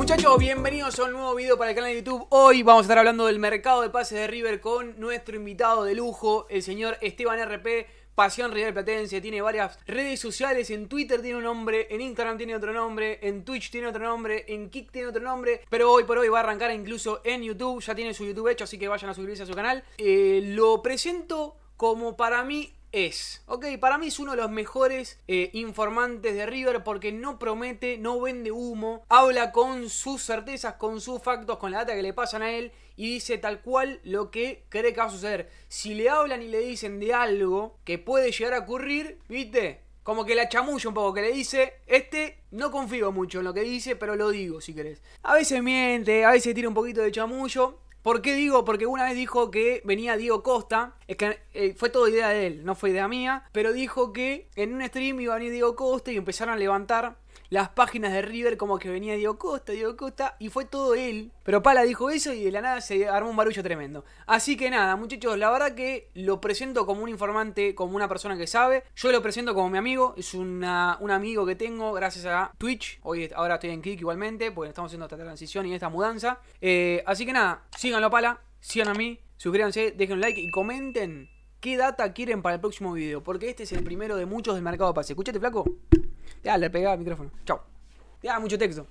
Muchachos, bienvenidos a un nuevo video para el canal de YouTube. Hoy vamos a estar hablando del mercado de pases de River con nuestro invitado de lujo, el señor Esteban RP. Pasión River Platense, tiene varias redes sociales, en Twitter tiene un nombre, en Instagram tiene otro nombre, en Twitch tiene otro nombre, en Kick tiene otro nombre, pero hoy por hoy va a arrancar incluso en YouTube, ya tiene su YouTube hecho, así que vayan a suscribirse a su canal. Eh, lo presento como para mí es. Ok, para mí es uno de los mejores eh, informantes de River porque no promete, no vende humo, habla con sus certezas, con sus factos, con la data que le pasan a él y dice tal cual lo que cree que va a suceder. Si le hablan y le dicen de algo que puede llegar a ocurrir, ¿viste? Como que la chamulla un poco, que le dice, este no confío mucho en lo que dice, pero lo digo si querés. A veces miente, a veces tira un poquito de chamullo, ¿Por qué digo? Porque una vez dijo que venía Diego Costa. Es que eh, fue toda idea de él, no fue idea mía. Pero dijo que en un stream iba a venir Diego Costa y empezaron a levantar las páginas de River como que venía Diego Costa, Diego Costa, y fue todo él. Pero Pala dijo eso y de la nada se armó un barullo tremendo. Así que nada, muchachos, la verdad que lo presento como un informante, como una persona que sabe. Yo lo presento como mi amigo, es un amigo que tengo gracias a Twitch. Hoy, ahora estoy en Kick igualmente, porque estamos haciendo esta transición y esta mudanza. Eh, así que nada, síganlo Pala, sigan a mí, suscríbanse, dejen un like y comenten qué data quieren para el próximo video, porque este es el primero de muchos del mercado pase. Escuchate, flaco. Ya, le pegaba el micrófono. chao Ya, mucho texto.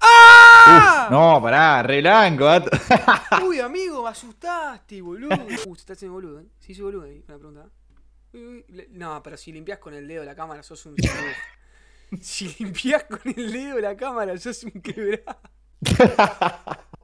¡Ah! no, pará, re blanco, ah, Uy, amigo, me asustaste, boludo. Uy, uh, se está haciendo boludo, ¿eh? Sí, sí, boludo, ahí, una pregunta. no, pero si limpias con el dedo la cámara, sos un Si limpias con el dedo la cámara, sos un quebrado.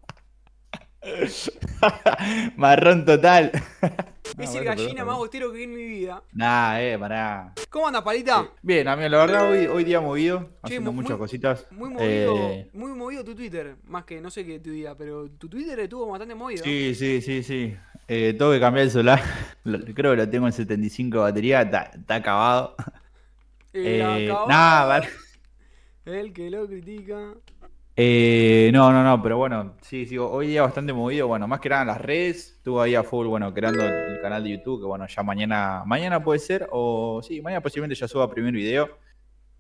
Marrón total. es el gallina más bostero que vi en mi vida. Nah, eh, pará. ¿Cómo andas, palita? Eh, bien, amigo, la verdad hoy, día movido, haciendo muchas cositas. Muy movido, eh, muy movido tu Twitter, más que no sé qué tu día, pero tu Twitter estuvo bastante movido. Sí, sí, sí, sí. Eh, tengo que cambiar el celular Creo que lo tengo en 75 de batería, está acabado. Eh, el que lo critica. Eh, no, no, no, pero bueno, sí, sí, hoy día bastante movido, bueno, más que nada las redes, estuvo ahí a full, bueno, creando el canal de YouTube, que bueno, ya mañana, mañana puede ser, o sí, mañana posiblemente ya suba primer video,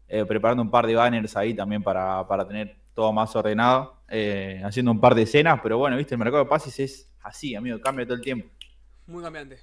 eh, preparando un par de banners ahí también para, para tener todo más ordenado, eh, haciendo un par de escenas, pero bueno, viste, el mercado de pases es así, amigo, cambia todo el tiempo. Muy cambiante.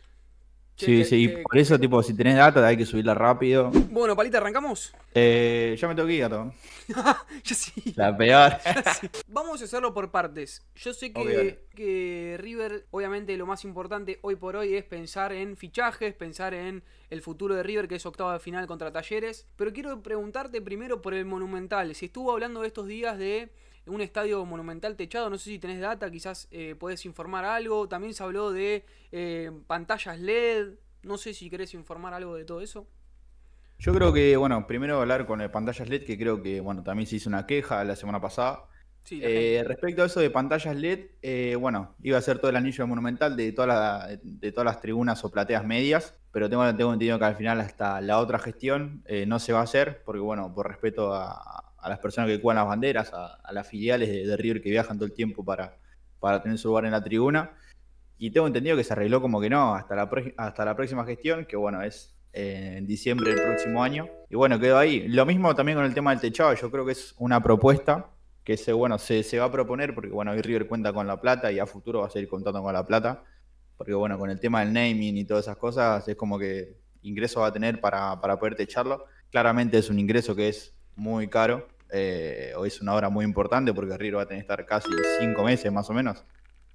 Sí, sí, y eh, por eso, tipo, si tenés data hay que subirla rápido. Bueno, Palita, ¿arrancamos? Eh, ya me tengo que gato. ya sí. La peor. Vamos a hacerlo por partes. Yo sé que, que, River, obviamente, lo más importante hoy por hoy es pensar en fichajes, pensar en el futuro de River, que es octava de final contra Talleres. Pero quiero preguntarte primero por el Monumental. Si estuvo hablando estos días de un estadio monumental techado, no sé si tenés data, quizás puedes eh, podés informar algo, también se habló de eh, pantallas LED, no sé si querés informar algo de todo eso. Yo creo que, bueno, primero hablar con pantallas LED, que creo que, bueno, también se hizo una queja la semana pasada. Eh, respecto a eso de pantallas LED, bueno, iba a ser todo el anillo monumental de, toda de todas las tribunas o plateas medias, pero tengo entendido que al final hasta la otra gestión no se va a hacer, porque, bueno, por respeto a, a las personas que cuidan las banderas, a, las filiales de, River que viajan todo el tiempo para, para tener su lugar en la tribuna. Y tengo entendido que se arregló como que no, hasta la, hasta la próxima gestión, que bueno, es eh, en diciembre del próximo año. Y bueno, quedó ahí. Lo mismo también con el tema del techado, yo creo que es una propuesta que se, bueno, se, va a proponer, porque bueno, hoy River cuenta con la plata y a futuro va a seguir contando con la plata. Porque bueno, con el tema del naming y todas esas cosas, es como que ingreso va a tener para, para poder techarlo. Claramente es un ingreso que es muy caro. Eh, hoy es una hora muy importante porque River va a tener que estar casi cinco meses más o menos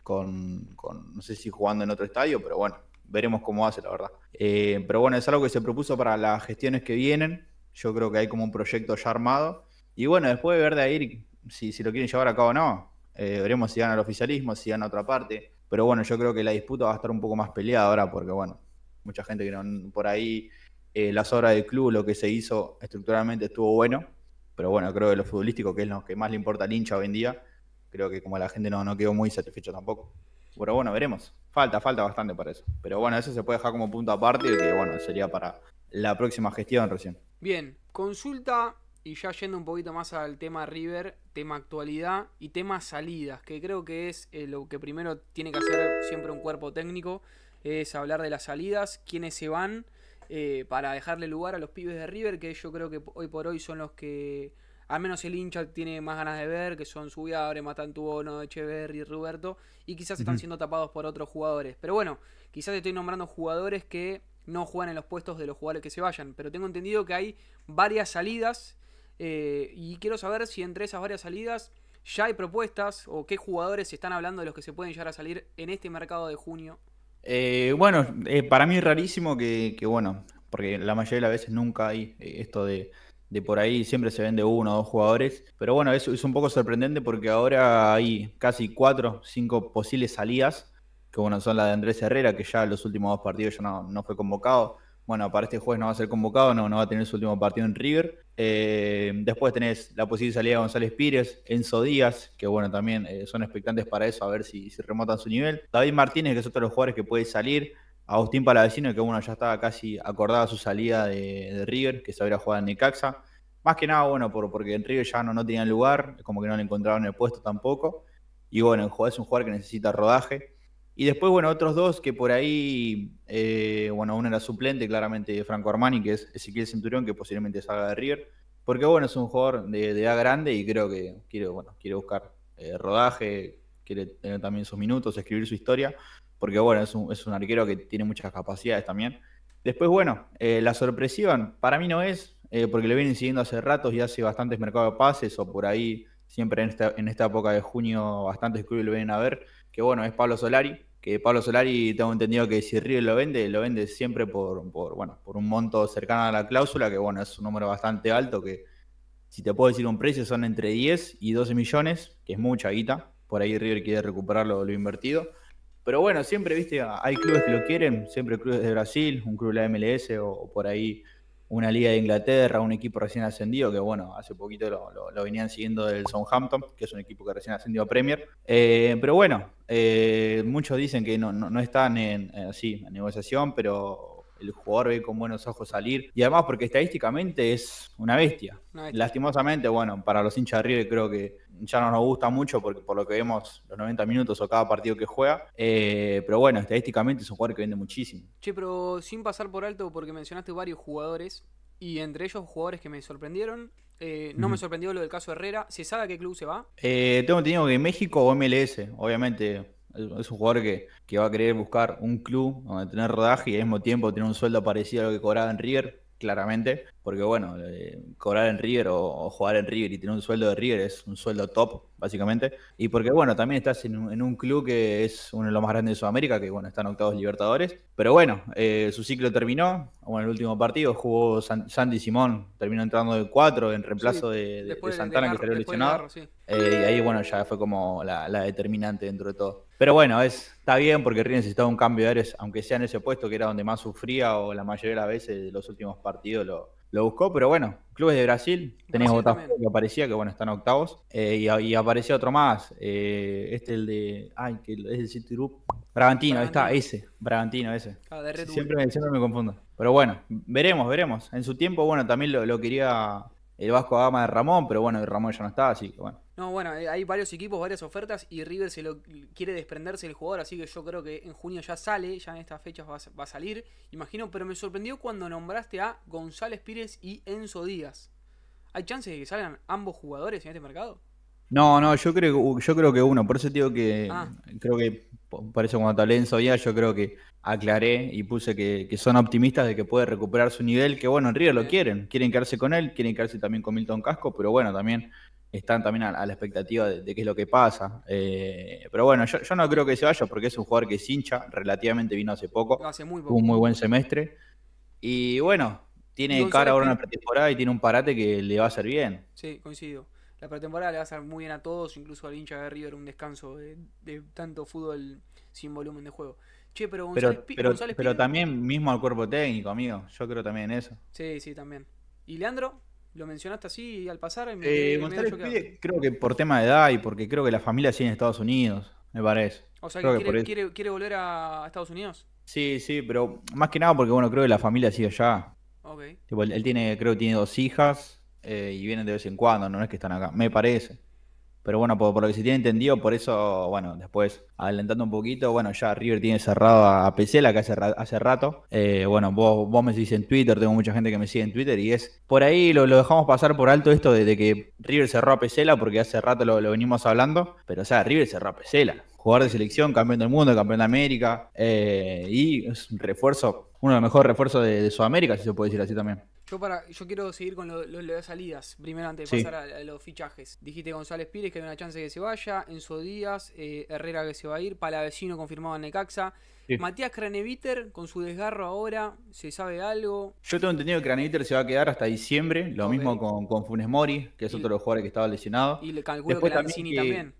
con, no sé si jugando en otro estadio, pero bueno, veremos cómo hace la verdad. Eh, pero bueno, es algo que se propuso para las gestiones que vienen. Yo creo que hay como un proyecto ya armado. Y bueno, después de ver de ahí si, lo quieren llevar a cabo o no. Eh, veremos si gana al oficialismo, si a otra parte. Pero bueno, yo creo que la disputa va a estar un poco más peleada ahora porque bueno, mucha gente que no, por ahí eh, las obras del club, lo que se hizo estructuralmente estuvo bueno, pero bueno, creo que lo futbolístico, que es lo que más le importa al hincha hoy en día, creo que como la gente no, no quedó muy satisfecho tampoco. Pero bueno, veremos. Falta, falta bastante para eso. Pero bueno, eso se puede dejar como punto aparte que bueno, sería para la próxima gestión recién. Bien, consulta y ya yendo un poquito más al tema River, tema actualidad y tema salidas, que creo que es eh, lo que primero tiene que hacer siempre un cuerpo técnico, es hablar de las salidas, quiénes se van eh, para dejarle lugar a los pibes de River, que yo creo que hoy por hoy son los que al menos el hincha tiene más ganas de ver, que son tu Bono, Echeverry, Roberto, y quizás están siendo tapados por otros jugadores. Pero bueno, quizás estoy nombrando jugadores que no juegan en los puestos de los jugadores que se vayan, pero tengo entendido que hay varias salidas eh, y quiero saber si entre esas varias salidas ya hay propuestas o qué jugadores se están hablando de los que se pueden llegar a salir en este mercado de junio. Eh, bueno, eh, para mí es rarísimo que, bueno, porque la mayoría de las veces nunca hay eh, esto de, por ahí, siempre se vende uno o dos jugadores, pero bueno, eso es un poco sorprendente porque ahora hay casi cuatro, cinco posibles salidas, que bueno, son la de Andrés Herrera, que ya en los últimos dos partidos ya no fue convocado, bueno, para este jueves no va a ser convocado, no, va a tener su último partido en River. Eh, después tenés la posible salida de González Pires, Enzo Díaz, que bueno, también eh, son expectantes para eso, a ver si, si su nivel. David Martínez, que es otro de los jugadores que puede salir. Agustín Palavecino, que bueno, ya estaba casi acordada su salida de, River, que se habría jugado en Necaxa. Más que nada, bueno, porque en River ya no, no tenían lugar, como que no le encontraron el puesto tampoco. Y bueno, es un jugador que necesita rodaje. Y después, bueno, otros dos que por ahí, eh, bueno, uno era suplente, claramente de Franco Armani, que es Ezequiel Centurión, que posiblemente salga de River. Porque, bueno, es un jugador de, edad grande y creo que quiere, bueno, quiere buscar eh, rodaje, quiere tener también sus minutos, escribir su historia. Porque, bueno, es un, es un arquero que tiene muchas capacidades también. Después, bueno, eh, la sorpresión, para mí no es, porque le vienen siguiendo hace ratos y hace bastantes mercados de pases o por ahí, siempre en esta, en esta época de junio, bastantes clubes lo vienen a ver. Que, bueno, es Pablo Solari que Pablo Solari, tengo entendido que si River lo vende, lo vende siempre por, por, bueno, por un monto cercano a la cláusula, que bueno, es un número bastante alto, que si te puedo decir un precio son entre 10 y 12 millones, que es mucha guita, por ahí River quiere recuperar lo, lo invertido. Pero bueno, siempre, viste, hay clubes que lo quieren, siempre clubes de Brasil, un club de la MLS o, por ahí una liga de Inglaterra, un equipo recién ascendido, que bueno, hace poquito lo, lo, venían siguiendo del Southampton, que es un equipo que recién ascendió a Premier. Eh, pero bueno, eh, muchos dicen que no, están en, así eh, negociación, pero el jugador ve con buenos ojos salir. Y además porque estadísticamente es una bestia. Lastimosamente, bueno, para los hinchas de River creo que ya no nos gusta mucho porque por lo que vemos los 90 minutos o cada partido que juega. Eh, pero bueno, estadísticamente es un jugador que vende muchísimo. Che, pero sin pasar por alto porque mencionaste varios jugadores. Y entre ellos jugadores que me sorprendieron, eh, no me sorprendió lo del caso Herrera. ¿Se sabe a qué club se va? Eh, tengo entendido que México o MLS, obviamente. Es un jugador que, que, va a querer buscar un club donde tener rodaje y al mismo tiempo tener un sueldo parecido a lo que cobraba en River claramente, porque bueno, eh, cobrar en River o, jugar en River y tener un sueldo de River es un sueldo top, básicamente, y porque bueno, también estás en, un club que es uno de los más grandes de Sudamérica, que bueno, están octavos Libertadores, pero bueno, eh, su ciclo terminó, bueno, el último partido jugó Sandy Simón, terminó entrando de cuatro en reemplazo de, Santana que salió lesionado, eh, y ahí bueno, ya fue como la determinante dentro de todo. Pero bueno, es, está bien porque Ríos necesitaba un cambio de aires, aunque sea en ese puesto que era donde más sufría o la mayoría de las veces de los últimos partidos lo, lo buscó. Pero bueno, clubes de Brasil, tenés Brasil Botafogo que aparecía, que bueno, están octavos. Eh, y, y, aparecía otro más, eh, este el de, ay, que es el City Group. Bragantino, está, ese, Bragantino, ese. Ah, siempre, siempre me confundo. Pero bueno, veremos, veremos. En su tiempo, bueno, también lo quería el Vasco Gama de Ramón, pero bueno, Ramón ya no está, así que bueno. No, bueno, eh, hay varios equipos, varias ofertas y River se lo quiere desprenderse del jugador, así que yo creo que en junio ya sale, ya en estas fechas va, a salir, imagino, pero me sorprendió cuando nombraste a González Pires y Enzo Díaz. ¿Hay chances de que salgan ambos jugadores en este mercado? No, no, yo creo, yo creo que uno, por eso digo que ah. creo que por eso cuando te en yo creo que aclaré y puse que, son optimistas de que puede recuperar su nivel, que bueno, en River lo quieren, quieren quedarse con él, quieren quedarse también con Milton Casco, pero bueno, también están también a, la expectativa de, qué es lo que pasa. Eh, pero bueno, yo, no creo que se vaya porque es un jugador que es hincha, relativamente vino hace poco, hace un muy buen semestre. Y bueno, tiene cara ahora en la pretemporada y tiene un parate que le va a hacer bien. Sí, coincido la pretemporada le va a hacer muy bien a todos, incluso al hincha de River un descanso de, tanto fútbol sin volumen de juego. Che, pero González, pero, también mismo al cuerpo técnico, amigo. Yo creo también en eso. Sí, sí, también. ¿Y Leandro? ¿Lo mencionaste así al pasar? Eh, Pide, creo que por tema de edad y porque creo que la familia sigue en Estados Unidos, me parece. O sea, que, quiere, volver a Estados Unidos? Sí, sí, pero más que nada porque, bueno, creo que la familia sigue allá. Okay. él tiene, creo que tiene dos hijas eh, y vienen de vez en cuando, no es que están acá, me parece. Pero bueno, por, lo que se tiene entendido, por eso, bueno, después, adelantando un poquito, bueno, ya River tiene cerrado a Pesela, que hace, hace rato. Eh, bueno, vos, me decís en Twitter, tengo mucha gente que me sigue en Twitter, y es por ahí lo, dejamos pasar por alto esto de, que River cerró a Pesela, porque hace rato lo, venimos hablando, pero o sea, River cerró a Pesela. Jugador de selección, campeón del mundo, campeón de América, eh, y es un refuerzo, uno de los mejores refuerzos de Sudamérica, si se puede decir así también. Yo para yo quiero seguir con los las salidas, primero antes de pasar a, los fichajes. Dijiste González Pires que hay una chance que se vaya, Enzo Díaz, eh, Herrera que se va a ir, Palavecino confirmado en Necaxa. Matías Craneviter, con su desgarro ahora, ¿se sabe algo? Yo tengo entendido que Craneviter se va a quedar hasta diciembre, lo mismo con, con, Funes Mori, que es otro de los jugadores que estaba lesionado. Y le calculo que Lanzini también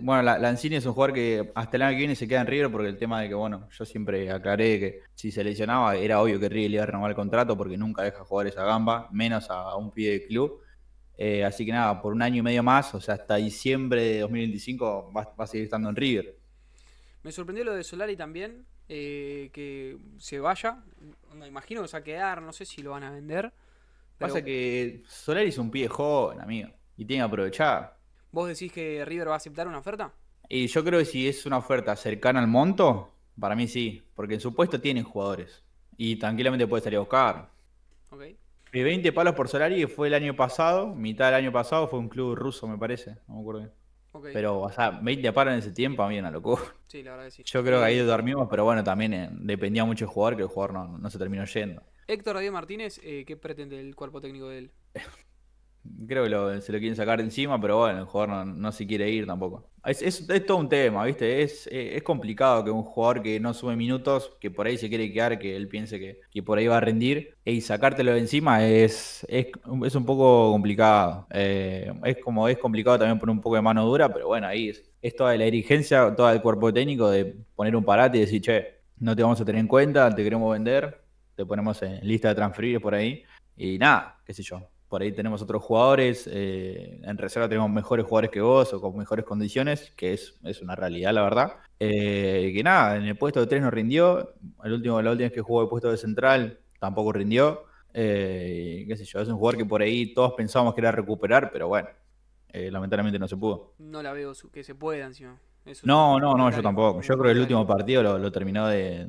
bueno, Lanzini es un jugador que hasta el año que viene se queda en River porque el tema de que, bueno, yo siempre aclaré que si se lesionaba era obvio que River le iba a renovar el contrato porque nunca deja jugar esa gamba, menos a, un pie de club. Eh, así que nada, por un año y medio más, o sea, hasta diciembre de 2025 va, a seguir estando en River. Me sorprendió lo de Solari también, eh, que se vaya. Me imagino que se va a quedar, no sé si lo van a vender. que Pasa que Solari es un pie joven, amigo, y tiene que aprovechar. ¿Vos decís que River va a aceptar una oferta? Y yo creo que si es una oferta cercana al monto, para mí sí, porque en su puesto tienen jugadores y tranquilamente puede salir a buscar. Ok. 20 palos por Solari, fue el año pasado, mitad del año pasado fue un club ruso, me parece, no me acuerdo. Okay. Pero, o sea, 20 palos en ese tiempo, a mí una locura. Sí, la verdad que sí. Yo creo que ahí dormimos, pero bueno, también eh, dependía mucho del jugador, que el jugador no, se terminó yendo. Héctor David Martínez, eh, ¿qué pretende el cuerpo técnico de él? Creo que se lo quieren sacar encima, pero bueno, el jugador no, se quiere ir tampoco. Es, todo un tema, ¿viste? Es, eh, es, complicado que un jugador que no sube minutos, que por ahí se quiere quedar, que él piense que, por ahí va a rendir, y sacártelo de encima es, es, un poco complicado. Eh, es como es complicado también por un poco de mano dura, pero bueno, ahí es, es toda la dirigencia, todo el cuerpo técnico de poner un parate y decir, che, no te vamos a tener en cuenta, te queremos vender, te ponemos en lista de transferir por ahí. Y nada, qué sé yo por ahí tenemos otros jugadores, eh, en reserva tenemos mejores jugadores que vos o con mejores condiciones, que es, es una realidad, la verdad. Eh, que nada, en el puesto de tres no rindió, el último, la última vez que jugó de puesto de central tampoco rindió. Eh, qué sé yo, es un jugador que por ahí todos pensábamos que era recuperar, pero bueno, lamentablemente no se pudo. No la veo que se pueda encima. no, no, no, yo tampoco. Yo creo que el último partido lo, lo terminó de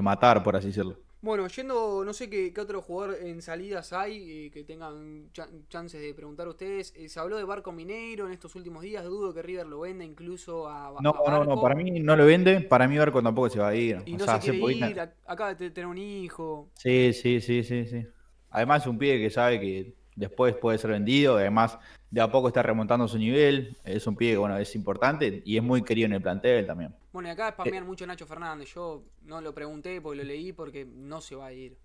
matar, por así decirlo. Bueno, yendo, no sé qué, otro jugador en salidas hay eh, que tengan chances de preguntar a ustedes. Eh, se habló de Barco Mineiro en estos últimos días, dudo que River lo venda incluso a, No, no, no, para mí no lo vende, para mí Barco tampoco se va a ir. Y sea, se quiere acaba de tener un hijo. Sí, sí, sí, sí, sí. Además es un pibe que sabe que después puede ser vendido, además de a poco está remontando su nivel. Es un pie, que, bueno, es importante y es muy querido en el plantel también. Bueno, y acá spamean mí eh, mucho Nacho Fernández. Yo no lo pregunté porque lo leí porque no se va a ir.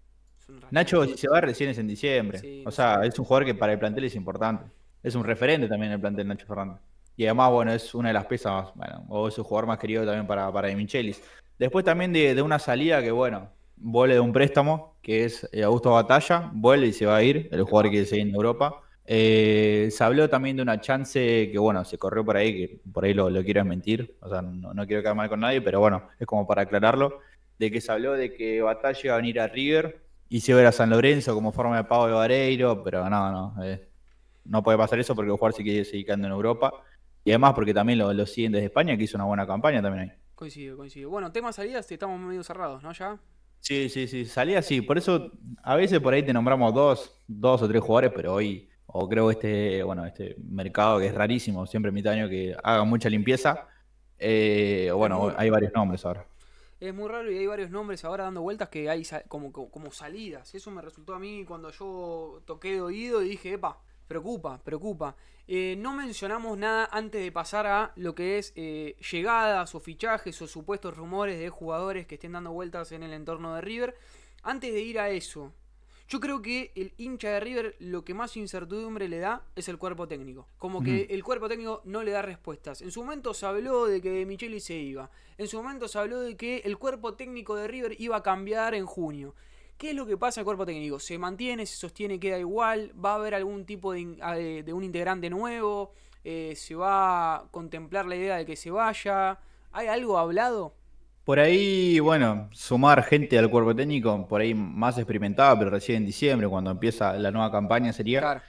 Nacho, se va, recién es en diciembre. o sea, es un jugador que para el plantel es importante. Es un referente también en el plantel Nacho Fernández. Y además, bueno, es una de las pesas bueno, o es un jugador más querido también para, para Después también de, una salida que, bueno, vuelve de un préstamo, que es eh, Augusto Batalla, vuelve y se va a ir, el jugador que se en Europa. Eh, se habló también de una chance que, bueno, se corrió por ahí, que por ahí lo, quiero mentir, o sea, no, quiero quedar mal con nadie, pero bueno, es como para aclararlo, de que se habló de que Batalla iba a venir a River y se iba a ir a San Lorenzo como forma de pago de Vareiro, pero no, no, eh, no puede pasar eso porque jugar jugador se quiere en Europa y además porque también lo, siguen desde España, que hizo una buena campaña también ahí. Coincido, coincido. Bueno, tema salidas, estamos medio cerrados, ¿no? Ya. Sí, sí, sí, salidas sí, por eso a veces por ahí te nombramos dos, dos o tres jugadores, pero hoy o creo este, bueno, este mercado que es rarísimo, siempre en mitad año que haga mucha limpieza. Eh, bueno, hay varios nombres ahora. Es muy raro y hay varios nombres ahora dando vueltas que hay como, como, salidas. Eso me resultó a mí cuando yo toqué de oído y dije, epa, preocupa, preocupa. Eh, no mencionamos nada antes de pasar a lo que es eh, llegadas o fichajes o supuestos rumores de jugadores que estén dando vueltas en el entorno de River. Antes de ir a eso, yo creo que el hincha de River lo que más incertidumbre le da es el cuerpo técnico. Como que mm. el cuerpo técnico no le da respuestas. En su momento se habló de que Micheli se iba. En su momento se habló de que el cuerpo técnico de River iba a cambiar en junio. ¿Qué es lo que pasa al cuerpo técnico? ¿Se mantiene, se sostiene, queda igual? ¿Va a haber algún tipo de, ah, un integrante nuevo? Eh, ¿Se va a contemplar la idea de que se vaya? ¿Hay algo hablado? Por ahí, bueno, sumar gente al cuerpo técnico, por ahí más experimentada, pero recién en diciembre, cuando empieza la nueva campaña sería.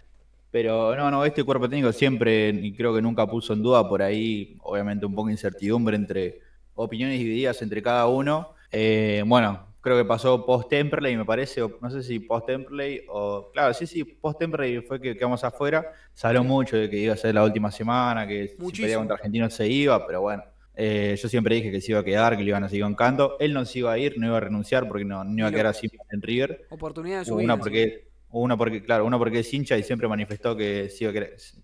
Pero no, no, este cuerpo técnico siempre, y creo que nunca puso en duda, por ahí, obviamente un poco de incertidumbre entre opiniones divididas entre cada uno. Eh, bueno, creo que pasó post-Temperley, me parece, no sé si post-Temperley o. Claro, sí, sí, post-Temperley fue que quedamos afuera. Se mucho de que iba a ser la última semana, que Muchísimo. si contra Argentinos se iba, pero bueno eh, yo siempre dije que se iba a quedar, que le iban a seguir bancando Él no se iba a ir, no iba a renunciar porque no, iba a quedar así en River. Oportunidad Una porque, una porque, claro, una porque es hincha y siempre manifestó que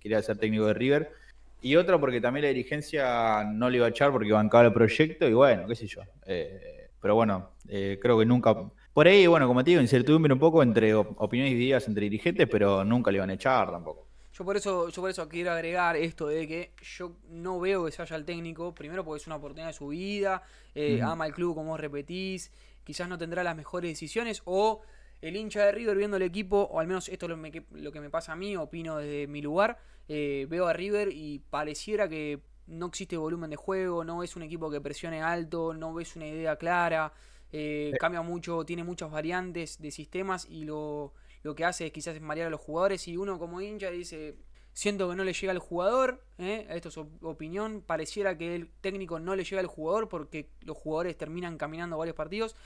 quería ser técnico de River. Y otra porque también la dirigencia no le iba a echar porque bancaba el proyecto y bueno, qué sé yo. Eh, pero bueno, eh, creo que nunca. Por ahí, bueno, como te digo, incertidumbre un poco entre opiniones y ideas entre dirigentes, pero nunca le iban a echar tampoco. Yo por eso, yo por eso quiero agregar esto de que yo no veo que se vaya el técnico, primero porque es una oportunidad de su vida, eh, ama el club como vos repetís, quizás no tendrá las mejores decisiones o el hincha de River viendo el equipo, o al menos esto es lo, que me pasa a mí, opino desde mi lugar, eh, veo a River y pareciera que no existe volumen de juego, no es un equipo que presione alto, no ves una idea clara, eh, cambia mucho, tiene muchas variantes de sistemas y lo lo que hace es quizás es marear a los jugadores y uno como hincha dice, siento que no le llega al jugador, ¿eh? esto es opinión, pareciera que el técnico no le llega al jugador porque los jugadores terminan caminando varios partidos.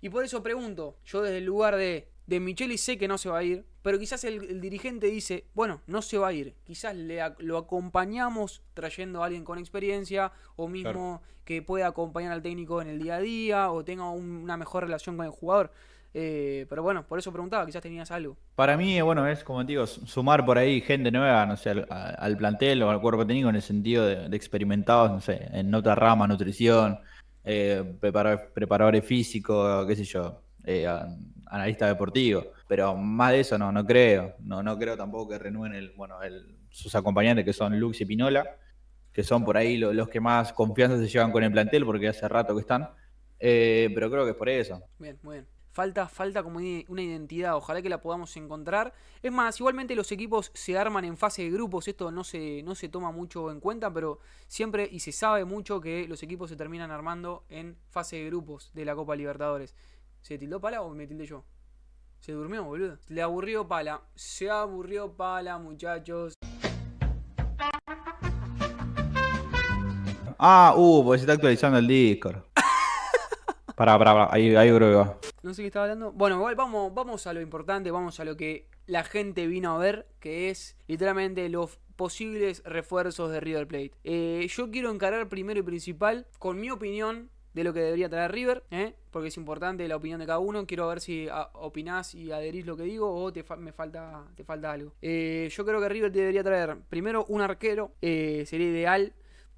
Y por eso pregunto, yo desde el lugar de, de Micheli sé que no se va a ir, pero quizás el, dirigente dice, bueno, no se va a ir, quizás le lo acompañamos trayendo a alguien con experiencia o mismo que pueda acompañar al técnico en el día a día o tenga una mejor relación con el jugador. Eh, pero bueno, por eso preguntaba, quizás tenías algo. Para mí, eh, bueno, es como digo, sumar por ahí gente nueva, no sé, al, plantel o al cuerpo técnico en el sentido de, experimentados, no sé, en otra rama, nutrición, eh, preparadores físicos, qué sé yo, eh, analista deportivo. Pero más de eso no, no creo. No, no creo tampoco que renueven el, bueno, sus acompañantes que son Lux y Pinola, que son por ahí los que más confianza se llevan con el plantel porque hace rato que están. Eh, pero creo que es por eso. Bien, muy bien. Falta, falta como una identidad, ojalá que la podamos encontrar. Es más, igualmente los equipos se arman en fase de grupos, esto no se, no se toma mucho en cuenta, pero siempre y se sabe mucho que los equipos se terminan armando en fase de grupos de la Copa Libertadores. ¿Se tildó Pala o me tildé yo? Se durmió, boludo. Le aburrió Pala. Se aburrió Pala, muchachos. Ah, uh, porque se está actualizando el Discord. Para pará, Ahí, creo que va. No sé qué estaba hablando. Bueno, igual vamos, vamos a lo importante, vamos a lo que la gente vino a ver, que es literalmente los posibles refuerzos de River Plate. Eh, yo quiero encarar primero y principal, con mi opinión, de lo que debería traer River, ¿eh? porque es importante la opinión de cada uno. Quiero ver si opinás y adherís lo que digo o te, me falta, te falta algo. Eh, yo creo que River debería traer primero un arquero, sería ideal.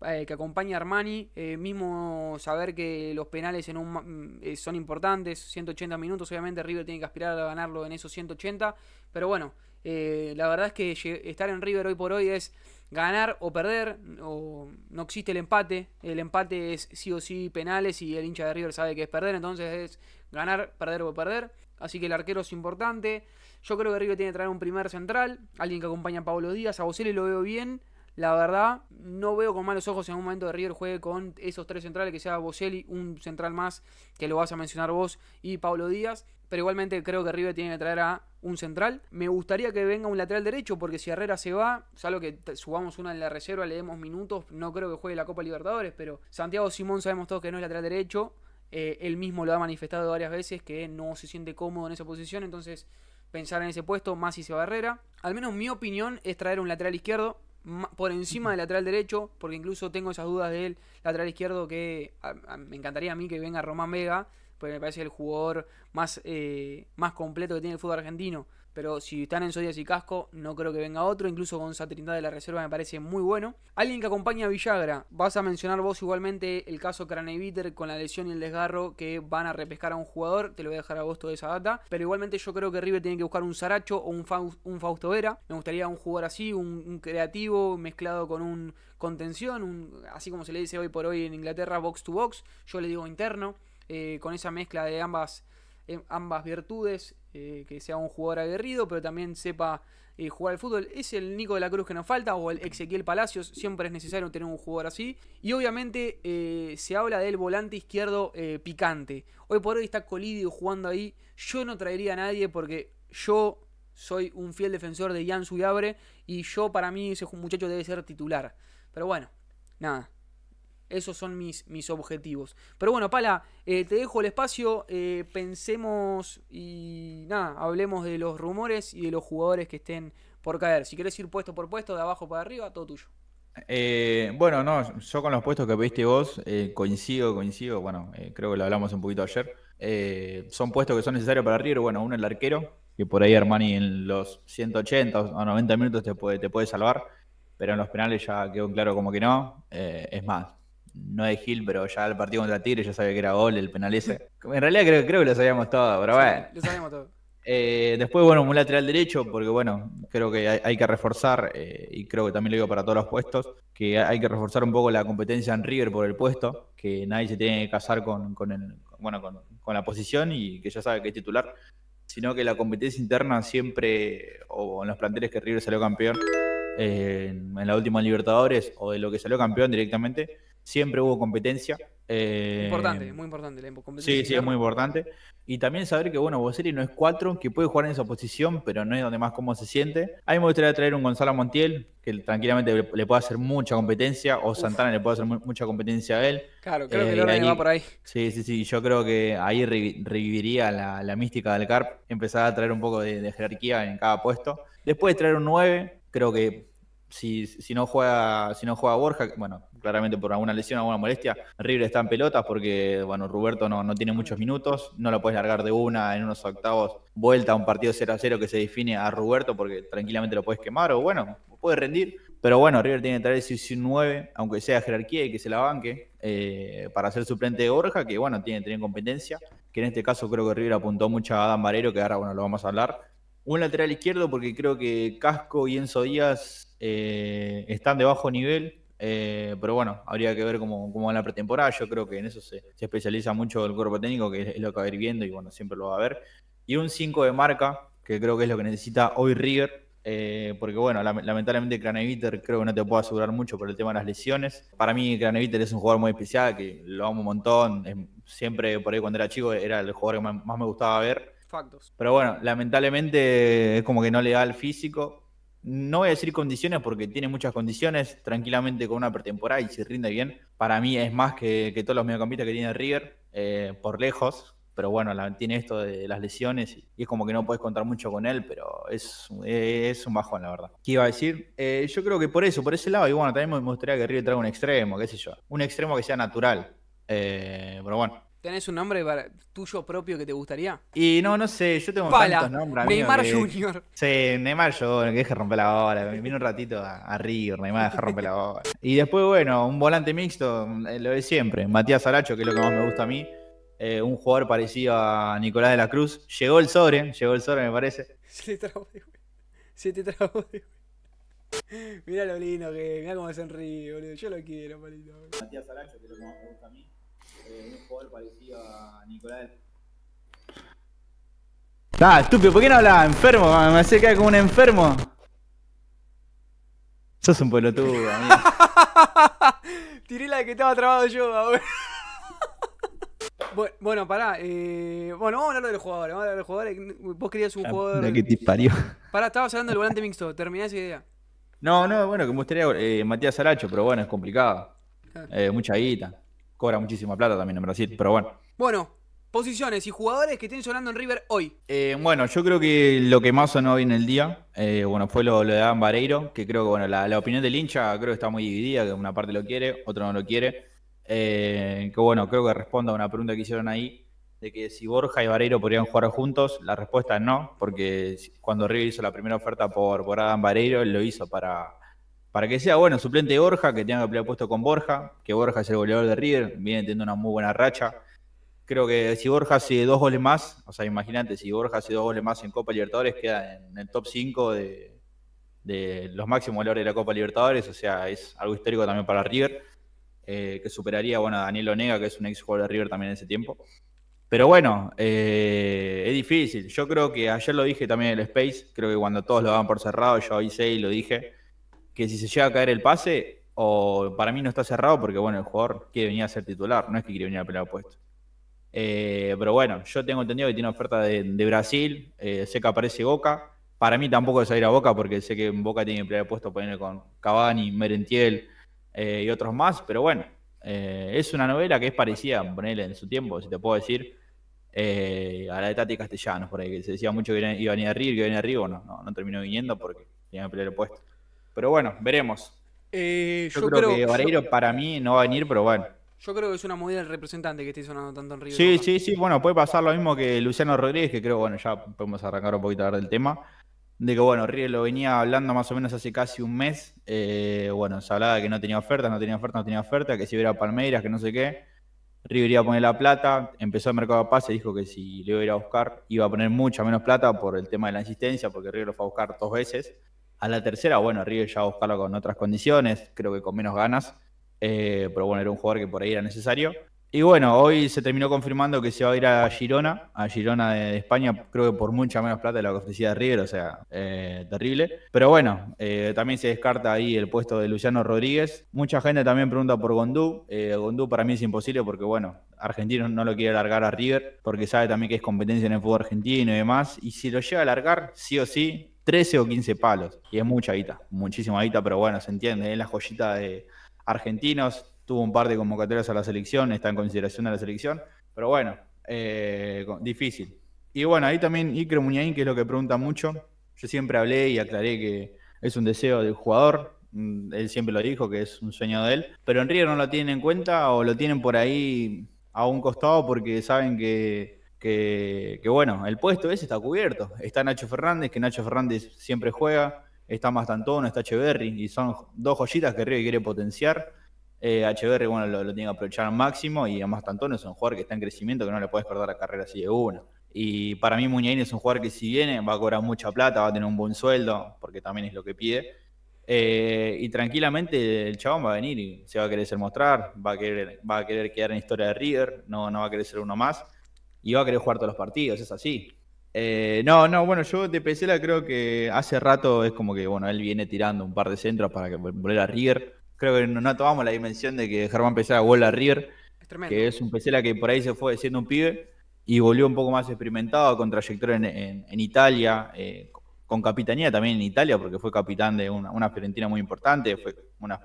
Eh, que acompaña a Armani. Eh, mismo saber que los penales en un, mm, eh, son importantes, 180 minutos, obviamente River tiene que aspirar a ganarlo en esos 180, pero bueno, la verdad es que estar en River hoy por hoy es ganar o perder, no existe el empate, el empate es sí o sí penales y el hincha de River sabe que es perder, entonces es ganar, perder o perder. Así que el arquero es importante. Yo creo que River tiene que traer un primer central, alguien que acompaña a Pablo Díaz. A Bocelli lo veo bien. La verdad, no veo con malos ojos en un momento de River juegue con esos tres centrales, que sea Bocelli, un central más, que lo vas a mencionar vos, y Pablo Díaz. Pero igualmente creo que River tiene que traer a un central. Me gustaría que venga un lateral derecho, porque si Herrera se va, salvo que subamos una en la reserva, le demos minutos, no creo que juegue la Copa Libertadores, pero Santiago Simón sabemos todos que no es lateral derecho. Eh, él mismo lo ha manifestado varias veces que no se siente cómodo en esa posición, entonces pensar en ese puesto, más si se va Herrera. Al menos mi opinión es traer un lateral izquierdo por encima del lateral derecho, porque incluso tengo esas dudas del lateral izquierdo que me encantaría a mí que venga Román Vega, porque me parece el jugador más, eh, más completo que tiene el fútbol argentino. Pero si están en Sodias y Casco, no creo que venga otro. Incluso Gonza Trindad de la Reserva me parece muy bueno. Alguien que acompaña a Villagra. Vas a mencionar vos igualmente el caso Craneviter con la lesión y el desgarro que van a repescar a un jugador. Te lo voy a dejar a vos toda esa data. Pero igualmente yo creo que River tiene que buscar un Saracho o un, Fausto Vera. Me gustaría un jugador así, un, creativo mezclado con un contención, un, así como se le dice hoy por hoy en Inglaterra, box to box. Yo le digo interno. Eh, con esa mezcla de ambas eh, ambas virtudes, eh, que sea un jugador aguerrido, pero también sepa eh, jugar al fútbol. Es el Nico de la Cruz que nos falta, o el Ezequiel Palacios, siempre es necesario tener un jugador así. Y obviamente se habla del volante izquierdo picante. Hoy por hoy está Colidio jugando ahí. Yo no traería a nadie porque yo soy un fiel defensor de Jan Suyabre y yo para mí ese muchacho debe ser titular. Pero bueno, nada. Esos son mis, mis objetivos. Pero bueno, Pala, eh, te dejo el espacio. Eh, pensemos y nada, hablemos de los rumores y de los jugadores que estén por caer. Si quieres ir puesto por puesto, de abajo para arriba, todo tuyo. Eh, bueno, no, yo con los puestos que pediste vos coincido, coincido. Bueno, creo que lo hablamos un poquito ayer. son puestos que son necesarios para arriba, Bueno, uno el arquero, que por ahí Armani en los 180 o 90 minutos te puede, te puede salvar pero en los penales ya quedó claro como que no. es más, no de Gil, pero ya el partido contra Tigre ya sabía que era gol, el penal ese. En realidad creo, creo que lo sabíamos todo, pero bueno. lo sabíamos todo. Eh, después, bueno, un lateral derecho, porque bueno, creo que hay, que reforzar, eh, y creo que también lo digo para todos los puestos, que hay que reforzar un poco la competencia en River por el puesto, que nadie se tiene que casar con, con el, bueno, con, la posición y que ya sabe que es titular, sino que la competencia interna siempre, o en los planteles que River salió campeón eh, en la última Libertadores, o de lo que salió campeón directamente, siempre hubo competencia. Eh, importante, muy importante la competencia. Sí, sí, es muy importante. Y también saber que, bueno, Bocelli no es cuatro, que puede jugar en esa posición, pero no es donde más cómodo se siente. ahí mí me gustaría traer un Gonzalo Montiel, que tranquilamente le, puede hacer mucha competencia, o Santana le puede hacer mucha competencia a él. Claro, creo que el eh, va por ahí. Sí, sí, sí, yo creo que ahí reviviría la, mística del CARP, empezar a traer un poco de, jerarquía en cada puesto. Después de traer un 9, creo que si, si, no juega si no juega Borja, bueno, claramente por alguna lesión, alguna molestia. River está en pelotas porque, bueno, Roberto no, tiene muchos minutos, no lo puedes largar de una en unos octavos, vuelta a un partido 0 a 0 que se define a Roberto porque tranquilamente lo puedes quemar o, bueno, puede rendir. Pero bueno, River tiene que traer 19, aunque sea jerarquía y que se la banque, eh, para ser suplente de Borja, que bueno, tiene competencia, que en este caso creo que River apuntó mucho a Adam Barero, que ahora bueno, lo vamos a hablar. Un lateral izquierdo porque creo que Casco y Enzo Díaz eh, están de bajo nivel, eh, pero bueno, habría que ver cómo, va la pretemporada. Yo creo que en eso se, especializa mucho el cuerpo técnico, que es, lo que va a ir viendo y bueno, siempre lo va a ver. Y un 5 de marca, que creo que es lo que necesita hoy River. Eh, porque bueno, lamentablemente Craneviter creo que no te puedo asegurar mucho por el tema de las lesiones. Para mí Craneviter es un jugador muy especial, que lo amo un montón. siempre por ahí cuando era chico era el jugador que más, más me gustaba ver. Factos. Pero bueno, lamentablemente es como que no le da el físico no voy a decir condiciones porque tiene muchas condiciones, tranquilamente con una pretemporada y si rinde bien, para mí es más que, todos los mediocampistas que tiene River, eh, por lejos, pero bueno, tiene esto de las lesiones y, es como que no puedes contar mucho con él, pero es, es un bajón, la verdad. ¿Qué iba a decir? Eh, yo creo que por eso, por ese lado, y bueno, también me gustaría que River traiga un extremo, qué sé yo, un extremo que sea natural, eh, pero bueno, ¿Tenés un nombre tuyo propio que te gustaría? Y no, no sé, yo tengo tantos nombres. Neymar Jr. Junior. Sí, Neymar Junior, que deje romper la bola. Vino un ratito a, a Neymar, deja romper la bola. Y después, bueno, un volante mixto, eh, lo de siempre. Matías Aracho, que es lo que más me gusta a mí. Eh, un jugador parecido a Nicolás de la Cruz. Llegó el sobre, llegó el sobre, me parece. Se te trabó, güey. Se te trabó, güey. Mirá lo lindo que, mirá cómo enríe, boludo. Yo lo quiero, palito. Matías Aracho, que es lo que más me gusta a mí. Eh, un jugador parecido a Nicolás. Ah, estúpido, ¿por qué no hablaba enfermo? Ah, me hacía caer como un enfermo. Sos un pelotudo, amigo. Tiré la que estaba trabado yo, Bueno, pará. Eh, bueno, vamos a hablar de los jugadores. Vamos a hablar de los jugadores. Vos querías un jugador. La que Pará, estabas hablando del volante mixto. terminaste esa idea. No, no, bueno, que me gustaría eh, Matías Aracho, pero bueno, es complicado. Ah. Eh, mucha guita cobra muchísima plata también en Brasil, pero bueno. Bueno, posiciones y jugadores que estén sonando en River hoy. Eh, bueno, yo creo que lo que más sonó hoy en el día, eh, bueno, fue lo, de Adam Vareiro, que creo que bueno, la, opinión del hincha creo que está muy dividida, que una parte lo quiere, otra no lo quiere. Eh, que bueno, creo que responda a una pregunta que hicieron ahí, de que si Borja y Vareiro podrían jugar juntos, la respuesta es no, porque cuando River hizo la primera oferta por, por Adam Vareiro, lo hizo para para que sea bueno suplente Borja, que tenga que pelear puesto con Borja, que Borja es el goleador de River, viene teniendo una muy buena racha. Creo que si Borja hace dos goles más, o sea, imagínate, si Borja hace dos goles más en Copa Libertadores, queda en el top 5 de, los máximos goleadores de la Copa Libertadores, o sea, es algo histórico también para River, eh, que superaría, bueno, a Daniel Onega, que es un ex jugador de River también en ese tiempo. Pero bueno, eh, es difícil. Yo creo que ayer lo dije también en el Space, creo que cuando todos lo daban por cerrado, yo hice y lo dije que si se llega a caer el pase, o para mí no está cerrado porque, bueno, el jugador quiere venir a ser titular, no es que quiere venir a pelear puesto. Eh, pero bueno, yo tengo entendido que tiene oferta de, Brasil, eh, sé que aparece Boca. Para mí tampoco es salir a Boca porque sé que Boca tiene que pelear puesto ponerle con Cavani, Merentiel eh, y otros más, pero bueno, es una novela que es parecida, ponerle en su tiempo, si te puedo decir, a la de Tati Castellanos, por ahí, que se decía mucho que iba a venir a Río, que iba a venir a no, no terminó viniendo porque tenía que pelear puesto. Pero bueno, veremos. Eh, yo, creo, que Vareiro para mí no va a venir, pero bueno. Yo creo que es una movida del representante que esté sonando tanto en River. Sí, sí, sí. Bueno, puede pasar lo mismo que Luciano Rodríguez, que creo, bueno, ya podemos arrancar un poquito a del tema. De que, bueno, River lo venía hablando más o menos hace casi un mes. Eh, bueno, se hablaba de que no tenía oferta, no tenía oferta, no tenía oferta, que si hubiera Palmeiras, que no sé qué. River iba a poner la plata, empezó el mercado de pase, dijo que si le iba a ir a buscar, iba a poner mucha menos plata por el tema de la insistencia, porque River lo fue a buscar dos veces. A la tercera, bueno, River ya a buscarlo con otras condiciones, creo que con menos ganas, eh, pero bueno, era un jugador que por ahí era necesario. Y bueno, hoy se terminó confirmando que se va a ir a Girona, a Girona de, España, creo que por mucha menos plata de la que ofrecía River, o sea, eh, terrible. Pero bueno, eh, también se descarta ahí el puesto de Luciano Rodríguez. Mucha gente también pregunta por Gondú. Gondú para mí es imposible porque, bueno, Argentino no lo quiere alargar a River porque sabe también que es competencia en el fútbol argentino y demás. Y si lo llega a alargar, sí o sí, 13 o 15 palos. Y es mucha guita, muchísima guita, pero bueno, se entiende. Es ¿eh? la joyita de argentinos. Tuvo un par de convocatorias a la selección, está en consideración de la selección. Pero bueno, eh, difícil. Y bueno, ahí también Icre Muñain, que es lo que pregunta mucho. Yo siempre hablé y aclaré que es un deseo del jugador. Mm, él siempre lo dijo, que es un sueño de él. Pero en Río no lo tienen en cuenta o lo tienen por ahí a un costado porque saben que que, bueno, el puesto ese está cubierto. Está Nacho Fernández, que Nacho Fernández siempre juega. Está Mastantono, está Echeverry, y son dos joyitas que River quiere potenciar. Eh, bueno, lo, tiene que aprovechar al máximo. Y a es un jugador que está en crecimiento, que no le puedes perder la carrera así de uno. Y para mí, Muñain es un jugador que, si viene, va a cobrar mucha plata, va a tener un buen sueldo, porque también es lo que pide. Eh, y tranquilamente el chabón va a venir y se va a querer mostrar, va a querer, va a querer quedar en historia de River, no, no va a querer ser uno más y va a querer jugar todos los partidos, es así. Eh, no, no, bueno, yo de Pesela creo que hace rato es como que, bueno, él viene tirando un par de centros para que volver a River. Creo que no, tomamos la dimensión de que Germán Pesela vuelva a River, es que es un Pesela que por ahí se fue siendo un pibe y volvió un poco más experimentado, con trayectoria en, Italia, eh, con capitanía también en Italia, porque fue capitán de una, una Fiorentina muy importante, fue una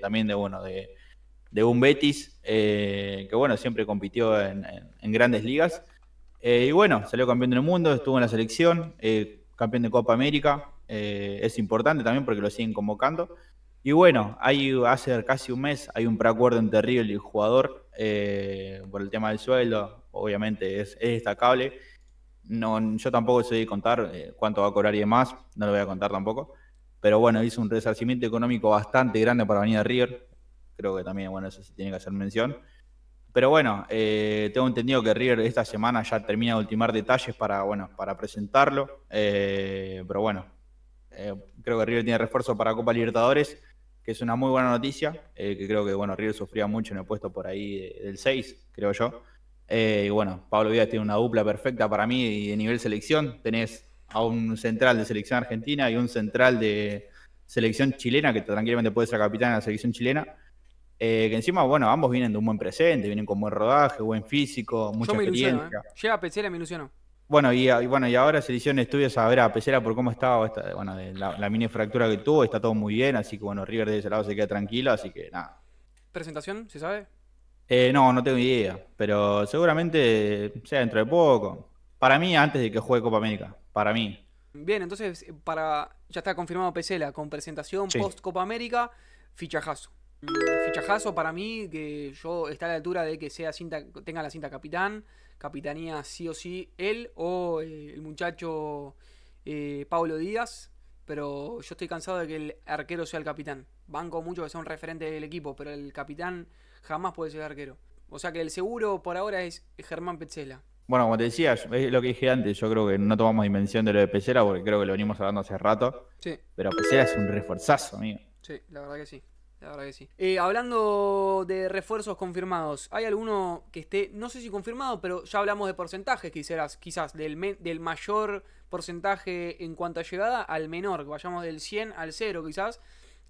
también de, bueno, de, de un Betis eh, que, bueno, siempre compitió en, grandes ligas. Eh, y bueno, salió campeón del mundo, estuvo en la selección, eh, campeón de Copa América. es importante también porque lo siguen convocando. Y bueno, hay, hace casi un mes hay un preacuerdo entre River y el jugador por el tema del sueldo. Obviamente es, destacable. No, yo tampoco sé contar cuánto va a cobrar y demás. No lo voy a contar tampoco. Pero bueno, hizo un resarcimiento económico bastante grande para venir a River creo que también, bueno, eso se tiene que hacer mención. Pero bueno, eh, tengo entendido que River esta semana ya termina de ultimar detalles para, bueno, para presentarlo. Eh, pero bueno, eh, creo que River tiene refuerzo para Copa Libertadores, que es una muy buena noticia. que creo que bueno, River sufría mucho en el puesto por ahí del 6, creo yo. y bueno, Pablo Díaz tiene una dupla perfecta para mí y de nivel selección. Tenés a un central de selección argentina y un central de selección chilena, que tranquilamente puede ser capitán de la selección chilena. Eh, que encima, bueno, ambos vienen de un buen presente, vienen con buen rodaje, buen físico, mucha Yo me experiencia. Ilusiono, ¿eh? Llega a Pecera me ilusionó. Bueno, y, bueno, y ahora se hicieron estudios a ver a Pecera por cómo estaba, bueno, la, mini fractura que tuvo, está todo muy bien, así que bueno, River de ese lado se queda tranquilo, así que nada. ¿Presentación? ¿Se sabe? Eh, no, no tengo idea, pero seguramente sea dentro de poco. Para mí, antes de que juegue Copa América, para mí. Bien, entonces, para ya está confirmado Pesela, con presentación post Copa América, fichajazo fichajazo para mí, que yo está a la altura de que sea cinta, tenga la cinta capitán, capitanía sí o sí él o eh, el muchacho eh, Pablo Díaz, pero yo estoy cansado de que el arquero sea el capitán. Banco mucho que sea un referente del equipo, pero el capitán jamás puede ser arquero. O sea que el seguro por ahora es Germán Petzela. Bueno, como te decía, es lo que dije antes, yo creo que no tomamos dimensión de lo de Petzela porque creo que lo venimos hablando hace rato. Sí. Pero Petzela es un reforzazo, amigo. Sí, la verdad que sí la verdad que sí. Eh, hablando de refuerzos confirmados, ¿hay alguno que esté, no sé si confirmado, pero ya hablamos de porcentajes, quizás, quizás del, del mayor porcentaje en cuanto a llegada al menor, que vayamos del 100 al 0 quizás,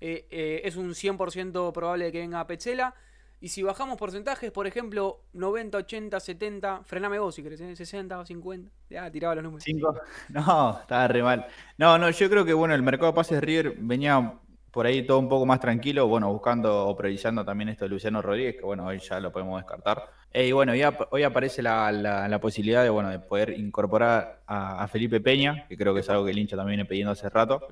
eh, eh, es un 100% probable que venga Petzela. Y si bajamos porcentajes, por ejemplo, 90, 80, 70, frename vos si querés, ¿eh? 60, 50. Ya, tiraba los números. 5. No, estaba re mal. No, no, yo creo que bueno, el mercado de pases River venía por ahí todo un poco más tranquilo, bueno, buscando o priorizando también esto de Luciano Rodríguez, que bueno, hoy ya lo podemos descartar. Eh, y bueno, hoy aparece la, posibilidad de, bueno, de poder incorporar a, Felipe Peña, que creo que es algo que el hincha también viene pidiendo hace rato,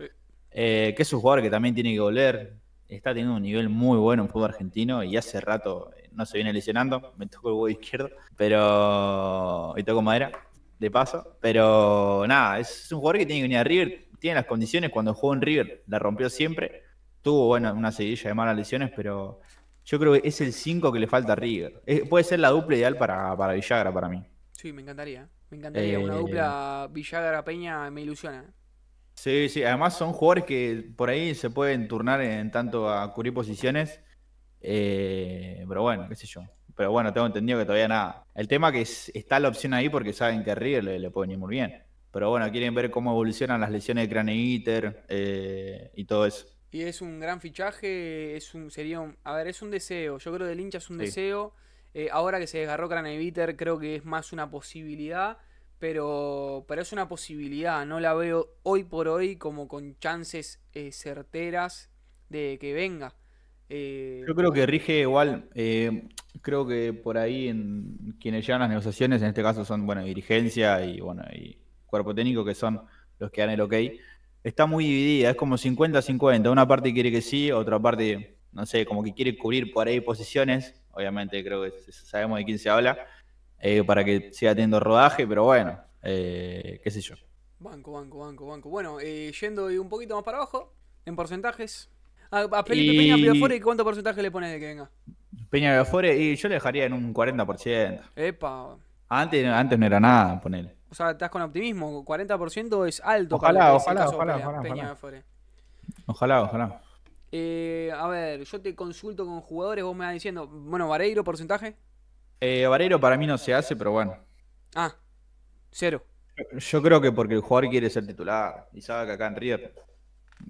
eh, que es un jugador que también tiene que volver, está teniendo un nivel muy bueno en fútbol argentino y hace rato eh, no se viene lesionando, me tocó el huevo izquierdo, pero... hoy toco madera, de paso, pero nada, es, es un jugador que tiene que venir a River, tiene las condiciones, cuando jugó en River la rompió siempre, Tuvo, bueno, una seguidilla de malas lesiones, pero yo creo que es el 5 que le falta a Rieger. puede ser la dupla ideal para, Villagra para mí. Sí, me encantaría. Me encantaría. una eh, dupla Villagra-Peña me ilusiona. Sí, sí. Además son jugadores que por ahí se pueden turnar en tanto a cubrir posiciones. Eh, pero bueno, qué sé yo. Pero bueno, tengo entendido que todavía nada. El tema que está la opción ahí porque saben que a Rieger le, pueden ir muy bien. Pero bueno, quieren ver cómo evolucionan las lesiones de Craneiter eh, y todo eso. Y es un gran fichaje, es un, sería a ver, es un deseo, yo creo del hincha es un deseo. Eh, ahora que se desgarró Craneviter creo que es más una posibilidad, pero, pero es una posibilidad, no la veo hoy por hoy como con chances eh, certeras de que venga. Eh, yo creo que rige igual, creo que por ahí en quienes llevan las negociaciones, en este caso son, bueno, dirigencia y, bueno, y cuerpo técnico que son los que dan el ok está muy dividida, es como 50-50. Una parte quiere que sí, otra parte, no sé, como que quiere cubrir por ahí posiciones. Obviamente creo que sabemos de quién se habla, eh, para que siga teniendo rodaje, pero bueno, eh, qué sé yo. Banco, banco, banco, banco. Bueno, eh, yendo un poquito más para abajo, en porcentajes. A, Felipe y... Peña ¿cuánto porcentaje le pones de que venga? Peña Biafore, y yo le dejaría en un 40%. Epa. Antes, antes no era nada, ponele. O sea, estás con optimismo. 40% es alto. Ojalá, ojalá, ojalá, ojalá, ojalá. a ver, yo te consulto con jugadores, vos me vas diciendo, bueno, Vareiro, porcentaje. Eh, Vareiro para mí no se hace, pero bueno. Ah, cero. Yo creo que porque el jugador quiere ser titular y sabe que acá en River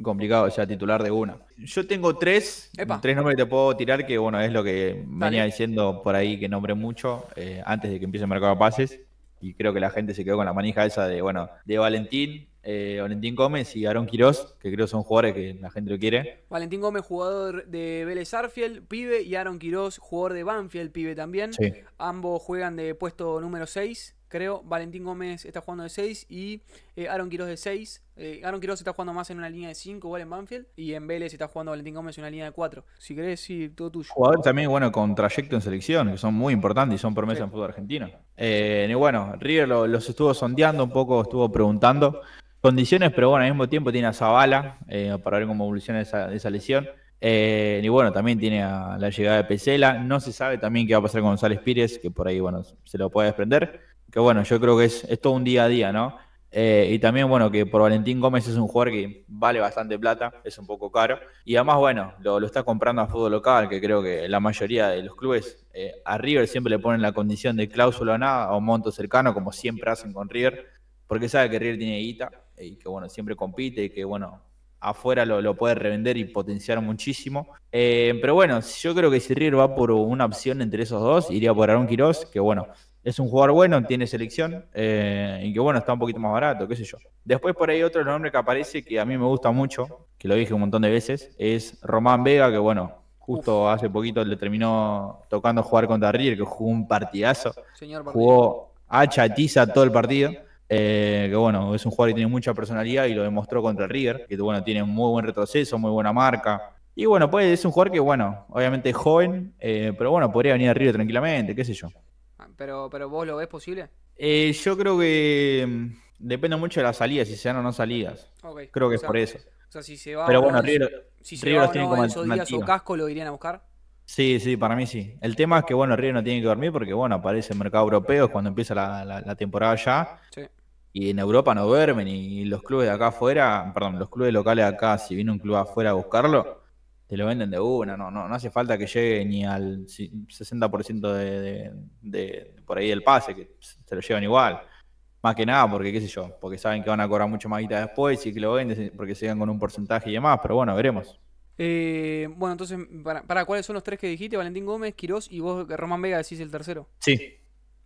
complicado, sea, titular de una. Yo tengo tres, tres nombres que te puedo tirar, que bueno, es lo que venía diciendo por ahí que nombré mucho eh, antes de que empiece el mercado de pases y creo que la gente se quedó con la manija esa de, bueno, de Valentín, eh, Valentín Gómez y Aaron Quirós, que creo son jugadores que la gente lo quiere. Valentín Gómez, jugador de Vélez Arfiel, pibe, y Aaron Quirós, jugador de Banfield, pibe también. Ambos juegan de puesto número 6 creo. Valentín Gómez está jugando de 6 y eh, Aaron Quiroz de 6. Eh, Aaron Quiroz está jugando más en una línea de 5, igual en Banfield. Y en Vélez está jugando Valentín Gómez en una línea de 4. Si querés, sí, todo tuyo. Jugadores también, bueno, con trayecto en selección, que son muy importantes y son promesas en fútbol argentino. Eh, y bueno, River los estuvo sondeando un poco, estuvo preguntando condiciones, pero bueno, al mismo tiempo tiene a Zabala para ver cómo evoluciona esa, lesión. y bueno, también tiene a la llegada de Pesela. No se sabe también qué va a pasar con González Pires, que por ahí, bueno, se lo puede desprender que bueno, yo creo que es, todo un día a día, ¿no? Eh, y también, bueno, que por Valentín Gómez es un jugador que vale bastante plata, es un poco caro. Y además, bueno, lo, está comprando a fútbol local, que creo que la mayoría de los clubes eh, a River siempre le ponen la condición de cláusula o nada, o monto cercano, como siempre hacen con River, porque sabe que River tiene guita y que, bueno, siempre compite y que, bueno, afuera lo, puede revender y potenciar muchísimo. Eh, pero bueno, yo creo que si River va por una opción entre esos dos, iría por Aaron Quiroz. que, bueno, es un jugador bueno, tiene selección, eh, y que bueno, está un poquito más barato, qué sé yo. Después por ahí otro nombre que aparece que a mí me gusta mucho, que lo dije un montón de veces, es Román Vega, que bueno, justo hace poquito le terminó tocando jugar contra River, que jugó un partidazo, Señor jugó hacha, tiza todo el partido. Eh, que bueno, es un jugador que tiene mucha personalidad y lo demostró contra River, que bueno, tiene muy buen retroceso, muy buena marca, y bueno, pues es un jugador que, bueno, obviamente es joven, eh, pero bueno, podría venir a River tranquilamente, qué sé yo pero, pero vos lo ves posible. Eh, yo creo que mm, depende mucho de las salidas, si se dan o no salidas. Creo que es por eso. O sea, si se va. Pero bueno, si se River como o Casco lo irían a buscar? Sí, sí, para mí sí. El tema es que, bueno, River no tiene que dormir porque, bueno, aparece el mercado europeo cuando empieza la, temporada ya. Y en Europa no duermen y los clubes de acá afuera, perdón, los clubes locales de acá, si viene un club afuera a buscarlo, te lo venden de una, no, no, no hace falta que llegue ni al 60% de, de, de, por ahí del pase, que se lo llevan igual. Más que nada porque, qué sé yo, porque saben que van a cobrar mucho más guita después y que lo venden porque sigan con un porcentaje y demás, pero bueno, veremos. Eh, bueno, entonces, para, cuáles son los tres que dijiste? Valentín Gómez, Quirós y vos, Román Vega, decís el tercero. Sí.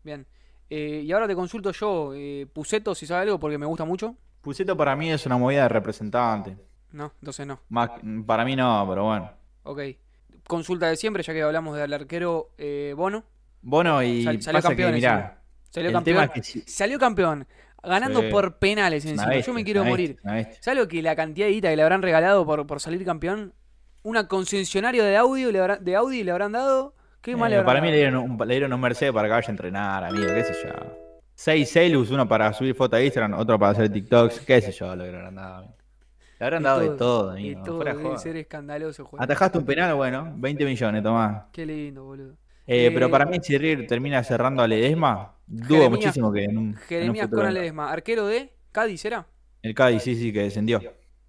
Bien. Eh, y ahora te consulto yo, eh, Puseto, si sabe algo, porque me gusta mucho. Puseto para mí es una movida de representante no, entonces no. para mí no, pero bueno. Ok. Consulta de siempre, ya que hablamos del arquero eh, Bono. Bono y salió campeón. Que, salió campeón. Salió campeón. Ganando por penales Yo me quiero morir. ¿Sabes lo que la cantidad de guita que le habrán regalado por, por salir campeón? Una concesionario de audio le habrán, de Audi le habrán dado. Qué malo. Eh, mal Para mí le dieron, un, le dieron Mercedes para que vaya a entrenar, amigo, qué sé yo. Seis Celus, uno para subir fotos a Instagram, otro para hacer TikToks, qué sé yo, lo que le habrán dado habrán dado de todo, De ser escandaloso. Atajaste un penal, bueno, 20 millones, tomás. Qué lindo, boludo. Eh, pero para mí, si eh, River termina eh, cerrando a Ledesma, dudo muchísimo que en Jeremías con Ledesma, arquero de Cádiz, ¿era? El Cádiz, sí, sí, que descendió.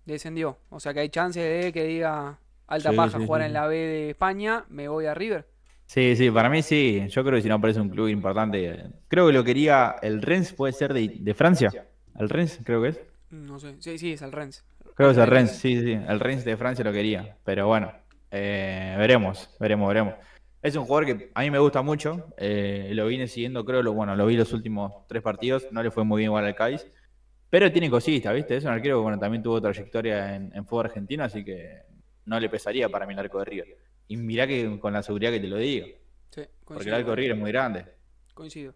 Descendió. O sea que hay chances de que diga alta paja jugar en la B de España, me voy a River. Sí, sí, para mí sí. Yo creo que si no aparece un club importante. Creo que lo quería el Rennes, puede ser de, de Francia. ¿El Rennes, creo que es? No sé. Sí, sí, es el Rennes. Creo que es el Renz, sí, sí. El Renz de Francia lo quería. Pero bueno, eh, veremos, veremos, veremos. Es un jugador que a mí me gusta mucho. Eh, lo vine siguiendo, creo, lo, bueno, lo vi los últimos tres partidos. No le fue muy bien igual al Cádiz. Pero tiene cosita, ¿viste? Es un arquero que bueno, también tuvo trayectoria en, fútbol argentino, así que no le pesaría para mí el arco de River. Y mirá que con la seguridad que te lo digo. Sí, porque el arco de River es muy grande. Coincido.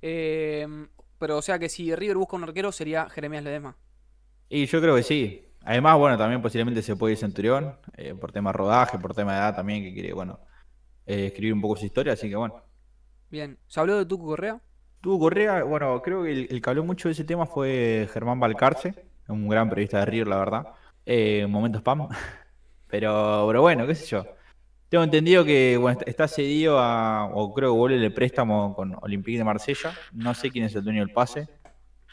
Eh, pero o sea que si River busca un arquero sería Jeremías Ledesma. Y yo creo que sí. Además, bueno, también posiblemente se puede ir Centurión, eh, por tema rodaje, por tema de edad también, que quiere, bueno, eh, escribir un poco su historia, así que bueno. Bien, ¿se habló de Tucu Correa? Tucu Correa, bueno, creo que el, que habló mucho de ese tema fue Germán Balcarce, un gran periodista de Río, la verdad. Eh, momento spam. Pero, pero bueno, qué sé yo. Tengo entendido que bueno, está cedido a, o creo que vuelve el préstamo con Olympique de Marsella. No sé quién es el dueño del pase.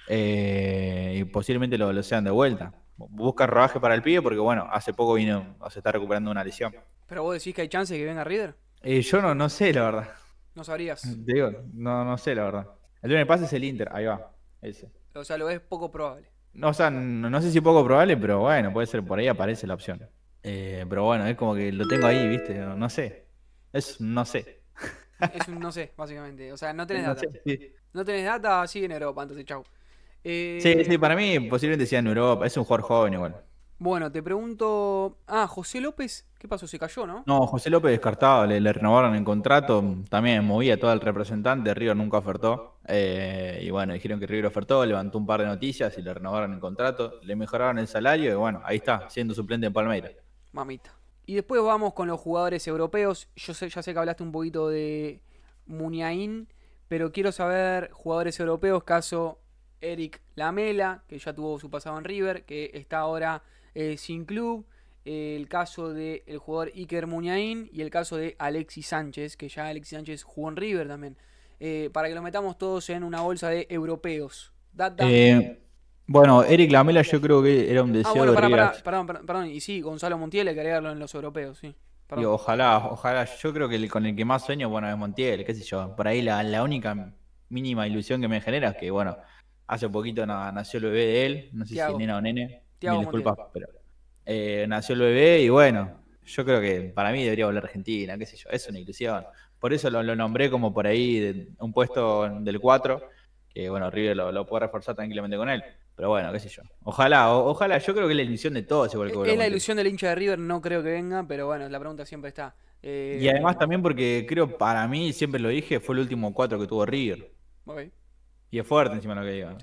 Eh, y posiblemente lo, lo sean de vuelta. Busca rodaje para el pibe porque, bueno, hace poco vino, o se está recuperando una lesión. Pero vos decís que hay chance de que venga River. Eh, yo no, no sé, la verdad. No sabrías. Te digo, no, sé, la verdad. El primer pase es el Inter, ahí va. Ese. O sea, lo es poco probable. No, o sea, no, sé si poco probable, pero bueno, puede ser por ahí aparece la opción. Eh, pero bueno, es como que lo tengo ahí, ¿viste? No, sé. Es no sé. Es un no sé, básicamente. O sea, no tenés data. No tenés data, así en Europa, entonces chau. Eh, sí, sí, para mí posiblemente sea en Europa. Es un jugador joven igual. Bueno, te pregunto. Ah, José López, ¿qué pasó? Se cayó, ¿no? No, José López descartado, le, renovaron el contrato. También movía todo el representante. River nunca ofertó. Eh, y bueno, dijeron que River ofertó, levantó un par de noticias y le renovaron el contrato. Le mejoraron el salario y bueno, ahí está, siendo suplente en Palmeiras. Mamita. Y después vamos con los jugadores europeos. Yo sé, ya sé que hablaste un poquito de Muniain, pero quiero saber jugadores europeos, caso Eric Lamela, que ya tuvo su pasado en River, que está ahora eh, sin club. El caso del jugador Iker Muñain y el caso de Alexis Sánchez, que ya Alexis Sánchez jugó en River también. Eh, para que lo metamos todos en una bolsa de europeos. Eh, bueno, Eric Lamela yo creo que era un ah, deseo bueno, para, perdón, perdón, perdón, Y sí, Gonzalo Montiel hay que agregarlo en los europeos, sí. Y ojalá, ojalá. Yo creo que con el que más sueño, bueno, es Montiel, qué sé yo. Por ahí la única mínima ilusión que me genera es que, bueno, Hace poquito nació el bebé de él, no sé si nena o nene. Mil disculpas, pero eh, nació el bebé y bueno, yo creo que para mí debería volver Argentina, qué sé yo, es una ilusión. Por eso lo, nombré como por ahí un puesto del 4, que bueno, River lo, puede reforzar tranquilamente con él. Pero bueno, qué sé yo. Ojalá, ojalá, yo creo que es la ilusión de todos. Igual que es la ilusión del hincha de River, no creo que venga, pero bueno, la pregunta siempre está. Eh, y además también porque creo, para mí, siempre lo dije, fue el último cuatro que tuvo River. Okay. Y es fuerte encima lo que diga.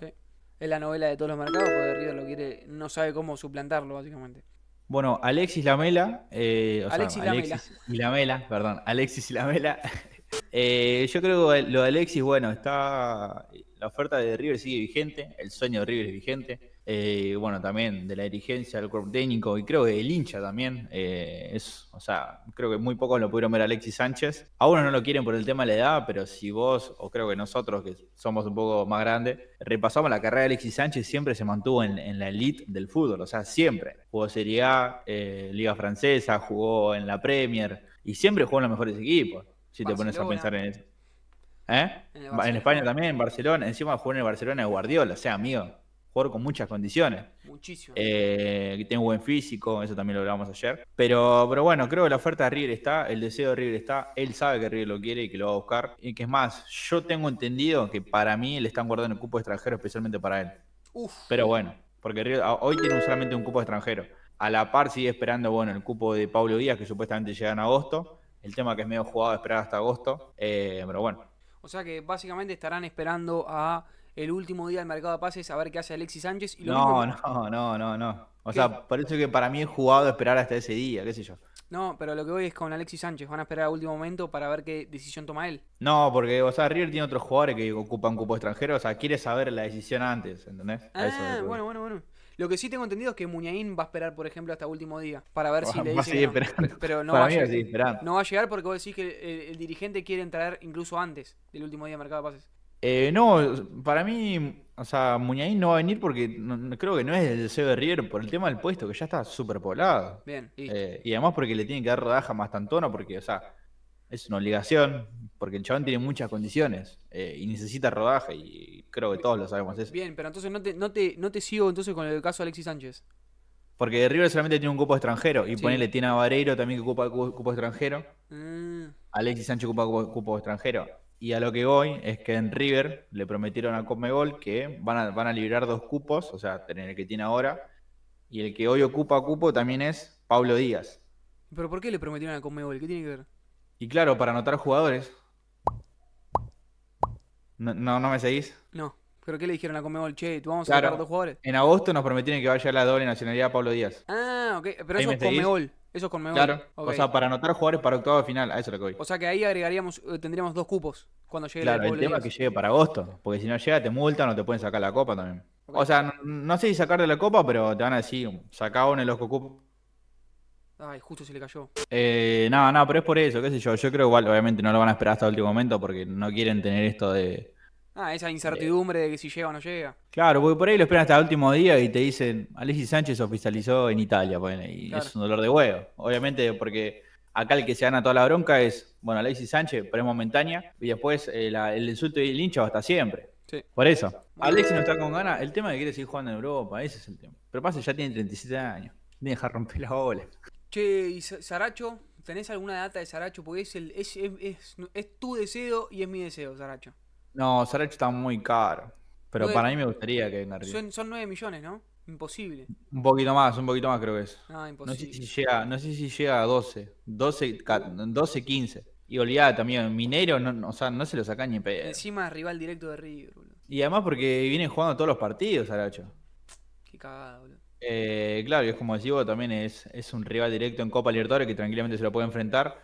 Es la novela de todos los mercados, porque River lo quiere, no sabe cómo suplantarlo, básicamente. Bueno, Alexis Lamela, eh, o Alexis, sea, Lamela. Alexis y Lamela, perdón, Alexis y Lamela. eh, yo creo que lo de Alexis, bueno, está. La oferta de River sigue vigente, el sueño de River es vigente. Eh, bueno, también de la dirigencia, del cuerpo técnico y creo que el hincha también. Eh, es, o sea, creo que muy pocos lo pudieron ver a Alexis Sánchez. A uno no lo quieren por el tema de la edad, pero si vos, o creo que nosotros que somos un poco más grandes, repasamos la carrera de Alexis Sánchez, siempre se mantuvo en, la elite del fútbol, o sea, siempre. Jugó Serie A, eh, Liga Francesa, jugó en la Premier y siempre jugó en los mejores equipos, si te pones a pensar en eso. En, en España también, en Barcelona. Encima jugó en el Barcelona de Guardiola, o sea, amigo con muchas condiciones. Muchísimo. Eh, tiene buen físico, eso también lo hablábamos ayer. Pero, pero bueno, creo que la oferta de River está, el deseo de River está, él sabe que River lo quiere y que lo va a buscar. Y que es más, yo tengo entendido que para mí le están guardando el cupo extranjero especialmente para él. Uf. Pero bueno, porque River hoy tiene solamente un cupo extranjero. A la par sigue esperando, bueno, el cupo de Pablo Díaz, que supuestamente llega en agosto. El tema que es medio jugado esperar hasta agosto. Eh, pero bueno. O sea que básicamente estarán esperando a el último día del mercado de pases a ver qué hace Alexis Sánchez. Y lo no, no, no, no, no. O sea, parece que para mí es jugado esperar hasta ese día, qué sé yo. No, pero lo que voy es con Alexis Sánchez. Van a esperar al último momento para ver qué decisión toma él. No, porque, o sea, River tiene otros jugadores que ocupan cupo extranjero. O sea, quiere saber la decisión antes, ¿entendés? Ah, bueno, bueno, bueno. Lo que sí tengo entendido es que Muñain va a esperar, por ejemplo, hasta último día para ver si le dice. Va no. Pero no va, a llegar, no va a llegar porque vos decís que el, dirigente quiere entrar incluso antes del último día del mercado de pases. Eh, no, para mí, o sea, Muñain no va a venir porque creo que no es el deseo de River por el tema del puesto, que ya está súper poblado. Bien. Y... Eh, además porque le tiene que dar rodaja más tantona, porque, o sea, es una obligación, porque el chabón tiene muchas condiciones eh, y necesita rodaje y creo que todos lo sabemos eso. Bien, pero entonces no te, no te, sigo entonces con el caso de Alexis Sánchez. Porque River solamente tiene un cupo extranjero. Y ponerle ponele, tiene a Vareiro también que ocupa cupo, extranjero. Ah. Alexis Sánchez ocupa cupo extranjero. Y a lo que voy es que en River le prometieron a Comebol que van a, liberar dos cupos, o sea, tener el que tiene ahora, y el que hoy ocupa cupo también es Pablo Díaz. ¿Pero por qué le prometieron a Comebol? ¿Qué tiene que ver? Y claro, para anotar jugadores. No, no, me seguís? No. ¿Pero qué le dijeron a Comebol? Che, ¿tú vamos a anotar dos jugadores? En agosto nos prometieron que vaya a la doble nacionalidad a Pablo Díaz. Ah, ok. Pero eso es Comebol. Eso es Conmebol. Claro. O sea, para anotar jugadores para octavo de final. A eso es lo que O sea que ahí agregaríamos, eh, tendríamos dos cupos cuando claro, el tema es que llegue para agosto, porque si no llega te multan o te pueden sacar la copa también. O sea, no, sé si sacar de la copa, pero te van a decir, sacado uno de los que Ay, justo se le cayó. Eh, no, no, pero es por eso, qué sé yo. Yo creo igual, obviamente no lo van a esperar hasta el último momento porque no quieren tener esto de... Ah, esa incertidumbre de que si llega o no llega. Claro, porque por ahí lo esperan hasta el último día y te dicen, Alexis Sánchez oficializó en Italia, y es un dolor de huevo. Obviamente porque Acá el que se gana toda la bronca es, bueno, Alexis Sánchez, pero es momentánea. Y después eh, el insulto y el hincha va hasta siempre. Por eso. Alexis no está con ganas. El tema de que quiere seguir jugando en Europa, ese es el tema. Pero pasa, ya tiene 37 años. Deja romper la bola. Che, ¿y Saracho? ¿Tenés alguna data de Saracho? Porque es, el, es, es, es, tu deseo y es mi deseo, Saracho. No, Saracho está muy caro. Pero para mí me gustaría que venga Son, son 9 millones, ¿no? Imposible. Un poquito más, un poquito más creo que es. Ah, imposible. No sé si llega, a 12, 12, 12 15. Y olvidada también, Minero, no, o sea, no se lo saca ni pedo. Encima es rival directo de River, Y además porque viene jugando todos los partidos, Aracho. Qué cagada, boludo. Eh, claro, y es como decís vos, también es, es un rival directo en Copa Libertadores que tranquilamente se lo puede enfrentar.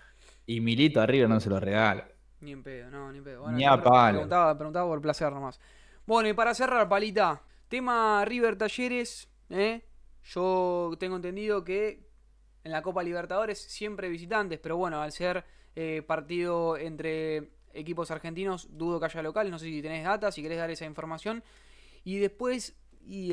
Y Milito a River no se lo regala. Ni en pedo, no, ni en pedo. ni a palo. preguntaba por placer nomás. Bueno, y para cerrar, Palita, Tema River Talleres, ¿eh? yo tengo entendido que en la Copa Libertadores siempre visitantes, pero bueno, al ser eh, partido entre equipos argentinos, dudo que haya local, no sé si tenés data, si querés dar esa información. Y después, y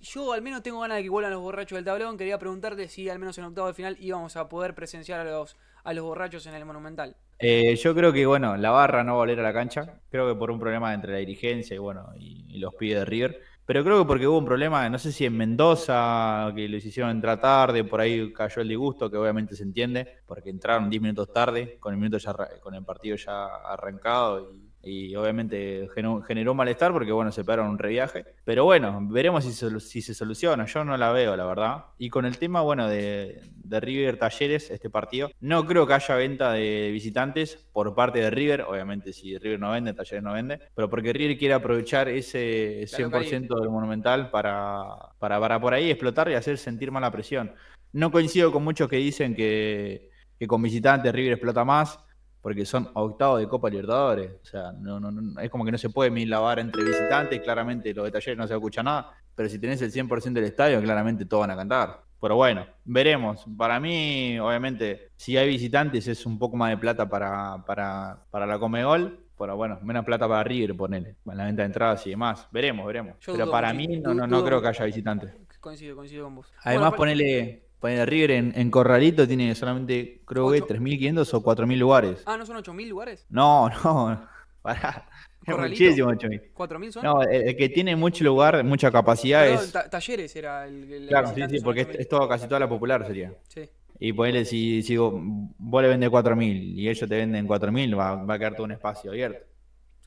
yo al menos tengo ganas de que vuelvan los borrachos del tablón, quería preguntarte si al menos en octavo de final íbamos a poder presenciar a los, a los borrachos en el Monumental. Eh, yo creo que, bueno, la barra no va a volver a la cancha, creo que por un problema entre la dirigencia y, bueno, y los pibes de River pero creo que porque hubo un problema, no sé si en Mendoza, que lo hicieron entrar tarde, por ahí cayó el disgusto, que obviamente se entiende, porque entraron 10 minutos tarde, con el, minuto ya, con el partido ya arrancado y y obviamente generó, malestar porque, bueno, se pegaron un reviaje. Pero bueno, veremos si se, si se soluciona. Yo no la veo, la verdad. Y con el tema, bueno, de, River Talleres, este partido, no creo que haya venta de visitantes por parte de River. Obviamente, si River no vende, Talleres no vende. Pero porque River quiere aprovechar ese 100% del Monumental para, para, para por ahí explotar y hacer sentir más la presión. No coincido con muchos que dicen que con visitantes River explota más porque son octavos de Copa Libertadores. O sea, no, no, es como que no se puede milavar entre visitantes, claramente los detalles no se escucha nada, pero si tenés el 100% del estadio, claramente todos van a cantar. Pero bueno, veremos. Para mí, obviamente, si hay visitantes es un poco más de plata para, para, para la Comegol, pero bueno, menos plata para River, ponele, en la venta de entradas y demás. Veremos, veremos. pero para mí no, no, creo que haya visitantes. Coincido, coincido con vos. Además, ponele bueno, River en, en, Corralito tiene solamente, creo que 3.500 o 4.000 lugares. Ah, ¿no son 8.000 lugares? No, no, pará. Corralito. Muchísimo, 8.000. ¿4.000 son? No, el, que tiene mucho lugar, mucha capacidad Pero es... Talleres era el... el claro, sí, sí, porque es, todo, casi toda la popular sería. Sí. Y ponele, si, si vos, le vendés 4.000 y ellos te venden 4.000, va, va a quedar todo un espacio abierto.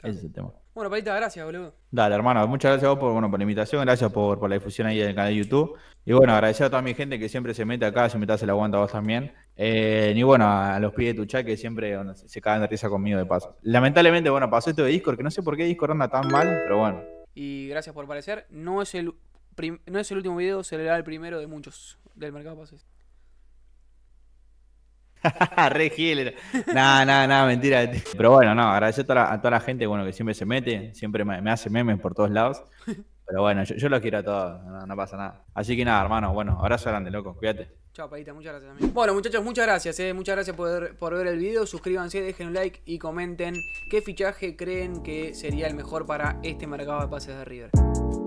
Ese es el tema. Bueno, Palita, gracias, boludo. Dale, hermano, muchas gracias a vos por, bueno, por la invitación, gracias por, por la difusión ahí en el canal de YouTube. Y bueno, agradecer a toda mi gente que siempre se mete acá, se me hace la aguanta a vos también. Eh, y bueno, a los pibes de tu chat que siempre se cagan de risa conmigo de paso. Lamentablemente, bueno, pasó esto de Discord, que no sé por qué Discord anda tan mal, pero bueno. Y gracias por aparecer. No es el, no es el último video, será el primero de muchos del mercado pases. Re gil, Nada, nada, nada, mentira. Pero bueno, no, agradecer a toda, la, gente bueno, que siempre se mete, siempre me, hace memes por todos lados. Pero bueno, yo, los quiero a todos, no, pasa nada. Así que nada, hermano, bueno, abrazo grande, loco, cuídate. Chao, Padita, muchas gracias también. Bueno, muchachos, muchas gracias, eh, muchas gracias por, por, ver el video. Suscríbanse, dejen un like y comenten qué fichaje creen que sería el mejor para este mercado de pases de River.